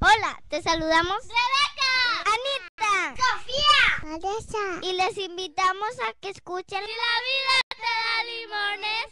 Hola, te saludamos Rebeca, Anita, Sofía, Vanessa y les invitamos a que escuchen Si la vida te da limones,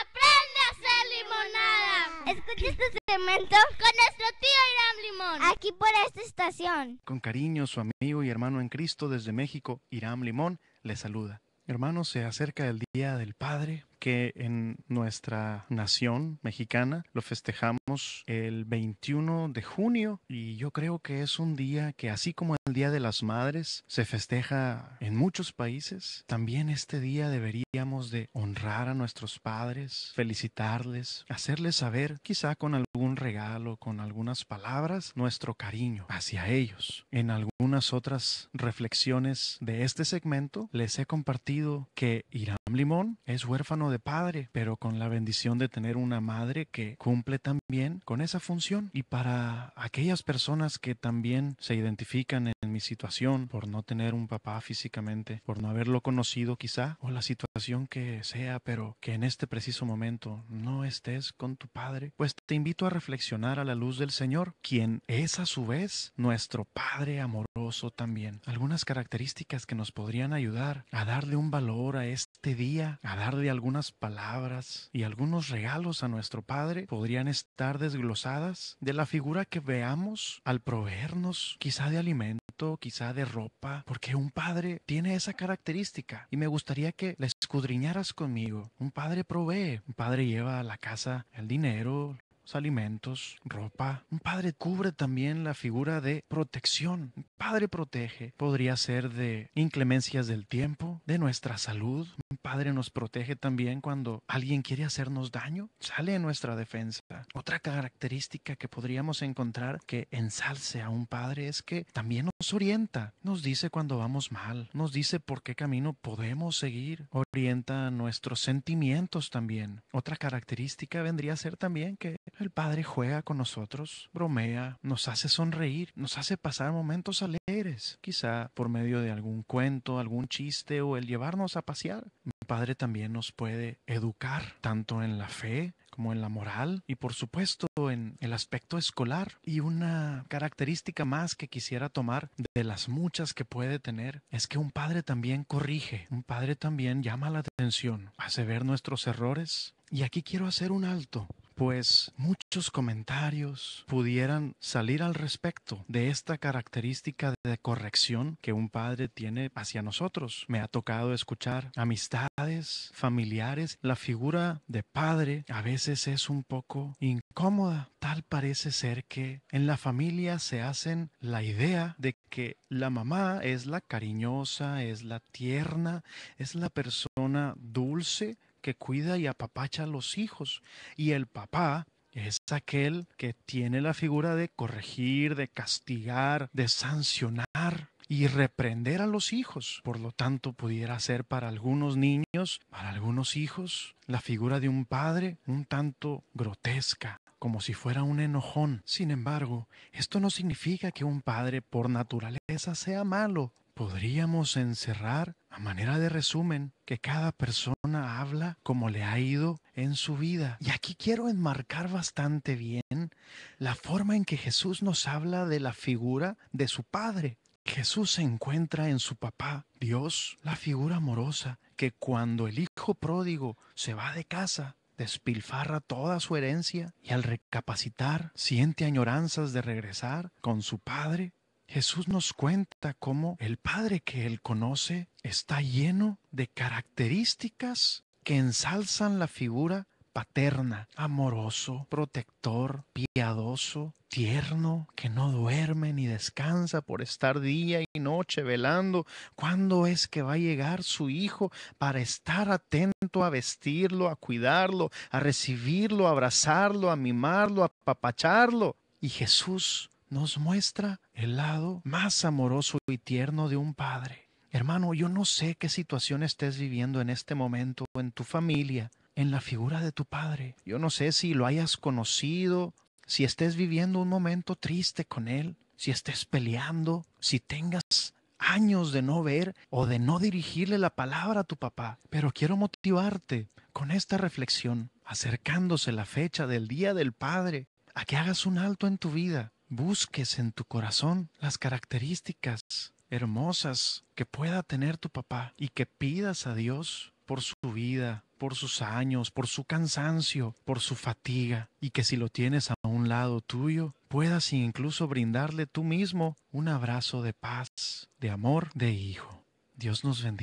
aprende a hacer limonada. Escucha este segmento con nuestro tío Irán Limón, aquí por esta estación. Con cariño, su amigo y hermano en Cristo desde México, Irán Limón, le saluda. hermano se acerca el Día del Padre, que en nuestra nación mexicana lo festejamos el 21 de junio y yo creo que es un día que así como el Día de las Madres se festeja en muchos países, también este día deberíamos de honrar a nuestros padres, felicitarles, hacerles saber quizá con algún regalo, con algunas palabras, nuestro cariño hacia ellos. En algunas otras reflexiones de este segmento les he compartido que Irán Limón es huérfano de padre, pero con la bendición de tener una madre que cumple también con esa función. Y para aquellas personas que también se identifican en mi situación por no tener un papá físicamente, por no haberlo conocido quizá, o la situación que sea, pero que en este preciso momento no estés con tu padre, pues te invito a reflexionar a la luz del Señor, quien es a su vez nuestro Padre amoroso también. Algunas características que nos podrían ayudar a darle un valor a este este día a darle algunas palabras y algunos regalos a nuestro Padre podrían estar desglosadas de la figura que veamos al proveernos quizá de alimento, quizá de ropa, porque un padre tiene esa característica y me gustaría que la escudriñaras conmigo. Un padre provee, un padre lleva a la casa el dinero, los alimentos, ropa. Un padre cubre también la figura de protección. Un padre protege. Podría ser de inclemencias del tiempo, de nuestra salud Padre nos protege también cuando alguien quiere hacernos daño, sale en nuestra defensa. Otra característica que podríamos encontrar que ensalce a un Padre es que también nos orienta, nos dice cuando vamos mal, nos dice por qué camino podemos seguir, orienta nuestros sentimientos también. Otra característica vendría a ser también que el Padre juega con nosotros, bromea, nos hace sonreír, nos hace pasar momentos alegres, quizá por medio de algún cuento, algún chiste o el llevarnos a pasear. Padre también nos puede educar, tanto en la fe como en la moral y por supuesto en el aspecto escolar. Y una característica más que quisiera tomar de las muchas que puede tener es que un padre también corrige, un padre también llama la atención, hace ver nuestros errores. Y aquí quiero hacer un alto pues muchos comentarios pudieran salir al respecto de esta característica de corrección que un padre tiene hacia nosotros. Me ha tocado escuchar amistades, familiares, la figura de padre a veces es un poco incómoda. Tal parece ser que en la familia se hacen la idea de que la mamá es la cariñosa, es la tierna, es la persona dulce, que cuida y apapacha a los hijos. Y el papá es aquel que tiene la figura de corregir, de castigar, de sancionar y reprender a los hijos. Por lo tanto, pudiera ser para algunos niños, para algunos hijos, la figura de un padre un tanto grotesca como si fuera un enojón. Sin embargo, esto no significa que un padre por naturaleza sea malo. Podríamos encerrar, a manera de resumen, que cada persona habla como le ha ido en su vida. Y aquí quiero enmarcar bastante bien la forma en que Jesús nos habla de la figura de su Padre. Jesús se encuentra en su papá, Dios, la figura amorosa, que cuando el hijo pródigo se va de casa, despilfarra toda su herencia y al recapacitar siente añoranzas de regresar con su padre Jesús nos cuenta cómo el Padre que Él conoce está lleno de características que ensalzan la figura paterna, amoroso, protector, piadoso, tierno, que no duerme ni descansa por estar día y noche velando. ¿Cuándo es que va a llegar su hijo para estar atento a vestirlo, a cuidarlo, a recibirlo, a abrazarlo, a mimarlo, a papacharlo? Y Jesús nos muestra el lado más amoroso y tierno de un padre. Hermano, yo no sé qué situación estés viviendo en este momento en tu familia, en la figura de tu padre. Yo no sé si lo hayas conocido, si estés viviendo un momento triste con él, si estés peleando, si tengas años de no ver o de no dirigirle la palabra a tu papá. Pero quiero motivarte con esta reflexión, acercándose la fecha del Día del Padre, a que hagas un alto en tu vida busques en tu corazón las características hermosas que pueda tener tu papá y que pidas a Dios por su vida, por sus años, por su cansancio, por su fatiga, y que si lo tienes a un lado tuyo, puedas incluso brindarle tú mismo un abrazo de paz, de amor, de hijo. Dios nos bendiga.